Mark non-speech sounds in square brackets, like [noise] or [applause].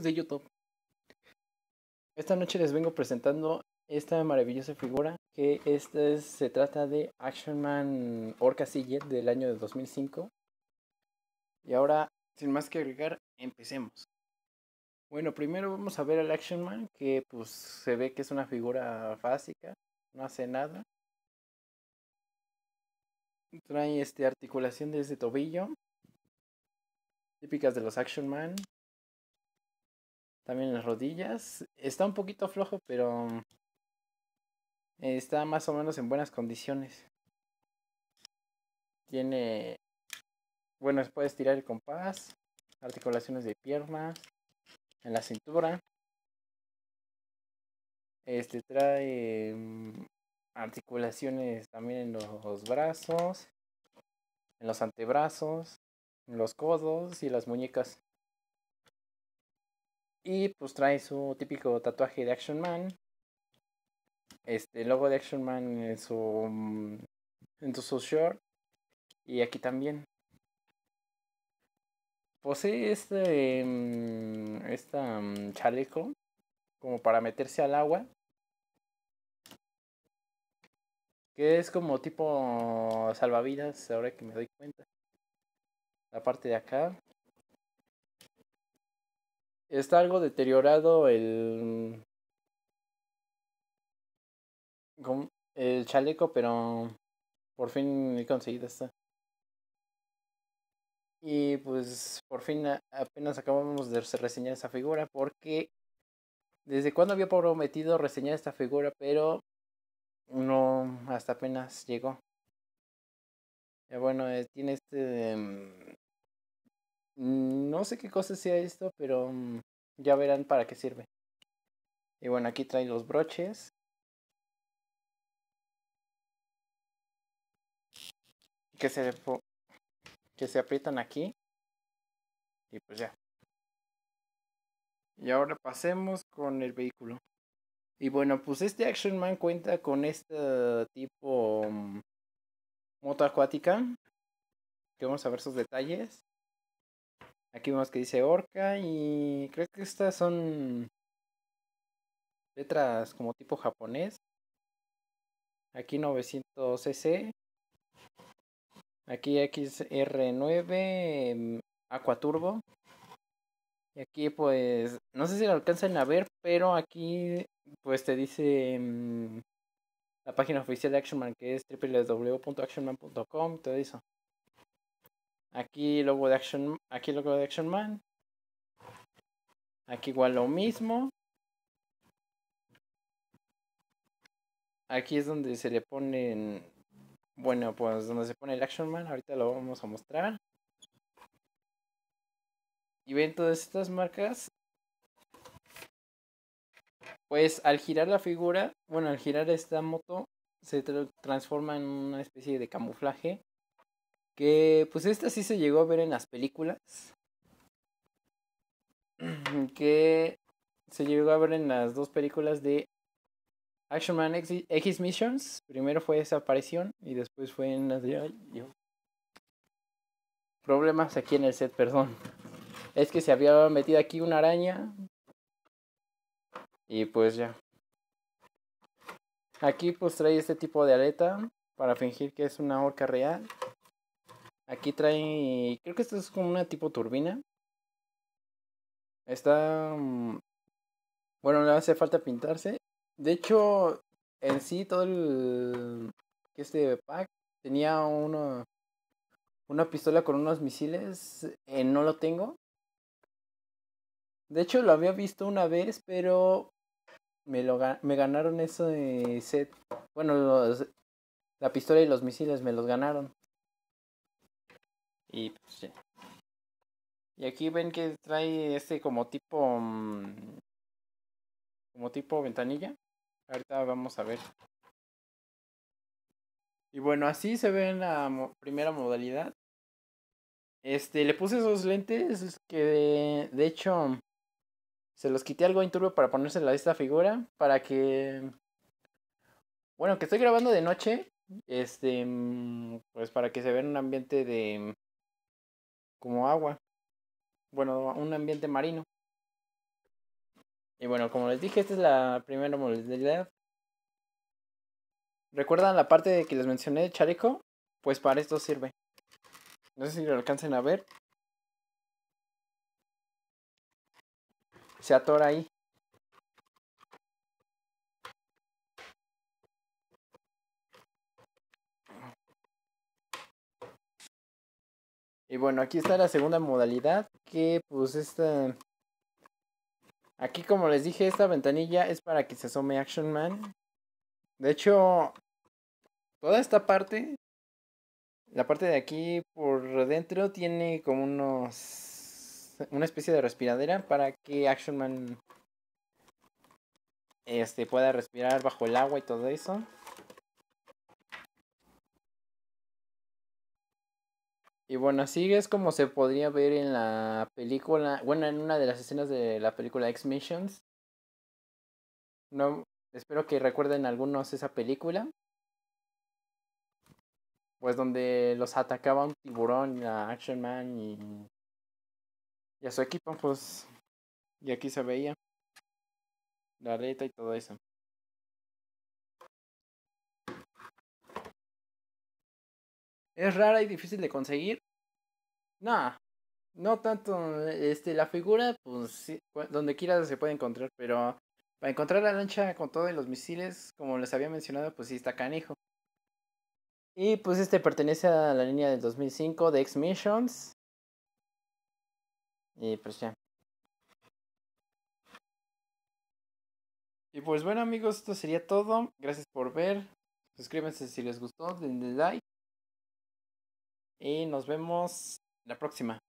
de YouTube. Esta noche les vengo presentando esta maravillosa figura que esta se trata de Action Man Orca Sillet del año de 2005. Y ahora, sin más que agregar, empecemos. Bueno, primero vamos a ver al Action Man que pues se ve que es una figura básica, no hace nada. Trae este articulación desde tobillo, típicas de los Action Man, también en las rodillas. Está un poquito flojo, pero está más o menos en buenas condiciones. Tiene, bueno, puedes tirar el compás, articulaciones de piernas, en la cintura. Este trae mm, articulaciones también en los brazos, en los antebrazos, en los codos y las muñecas. Y pues trae su típico tatuaje de Action Man. Este logo de Action Man en su, mm, en su short. Y aquí también. Posee este, mm, esta mm, chaleco como para meterse al agua. Que es como tipo salvavidas, ahora que me doy cuenta. La parte de acá está algo deteriorado el. Mm, el chaleco, pero por fin he conseguido esta. Y pues por fin apenas acabamos de reseñar esa figura porque desde cuando había prometido reseñar esta figura, pero no hasta apenas llegó. Y bueno, eh, tiene este mm, no sé qué cosa sea esto, pero mm, ya verán para qué sirve. Y bueno, aquí traen los broches. Que se, que se aprietan aquí. Y pues ya. Y ahora pasemos con el vehículo. Y bueno, pues este Action Man cuenta con este tipo mm, moto acuática. Que vamos a ver sus detalles. Aquí vemos que dice orca y creo que estas son letras como tipo japonés. Aquí 900cc. Aquí XR9 Turbo. Y aquí pues no sé si lo alcanzan a ver, pero aquí pues te dice mm, la página oficial de Actionman que es www.actionman.com y todo eso. Aquí logo de Action, aquí logo de Action Man. Aquí igual lo mismo. Aquí es donde se le ponen, bueno, pues donde se pone el Action Man, ahorita lo vamos a mostrar. Y ven todas estas marcas. Pues al girar la figura, bueno, al girar esta moto, se transforma en una especie de camuflaje que pues esta sí se llegó a ver en las películas. [clears throat] Que se llegó a ver en las dos películas de Action Man X, Missions. Primero fue esa aparición y después fue en las de... Problemas aquí en el set, perdón. Es que se había metido aquí una araña. Y pues ya. Aquí pues trae este tipo de aleta para fingir que es una orca real. Aquí trae, creo que esto es como una tipo turbina. Está, mm, bueno, le hace falta pintarse. De hecho, en sí todo el este pack tenía una pistola con unos misiles, eh, no lo tengo. De hecho, lo había visto una vez, pero me, lo, me ganaron ese set. Bueno, la pistola y los misiles me los ganaron. Y pues, Y aquí ven que trae este como tipo... Mm, como tipo ventanilla. Ahorita vamos a ver. Y bueno, así se ve en la primera modalidad. Este, le puse esos lentes que de, hecho se los quité algo en turbo para ponérsela a esta figura para que bueno, que estoy grabando de noche, este mm, pues para que se vea en un ambiente de como agua. Bueno, un ambiente marino. Y bueno, como les dije, esta es la primera modalidad. ¿Recuerdan la parte de que les mencioné de Pues para esto sirve. No sé si lo alcancen a ver. Se atora ahí. Y bueno, aquí está la segunda modalidad, que pues esta... Aquí como les dije, esta ventanilla es para que se asome Action Man. De hecho, toda esta parte, la parte de aquí por dentro tiene como unos... una especie de respiradera para que Action Man este, pueda respirar bajo el agua y todo eso. Y bueno, así es como se podría ver en la película, bueno, en una de las escenas de la película X Missions. No, espero que recuerden algunos esa película. Pues donde los atacaba un tiburón, la Action Man y, y a su equipo, pues. Y aquí se veía la reta y todo eso. es rara y difícil de conseguir. No. no tanto. Este, la figura, pues sí, donde quiera se puede encontrar, pero para encontrar la lancha con todos los misiles, como les había mencionado, pues sí está canijo. Y pues este pertenece a la línea del 2005 de X Missions. Y pues ya. Y pues bueno amigos, esto sería todo. Gracias por ver. Suscríbanse si les gustó, denle like. Y nos vemos la próxima.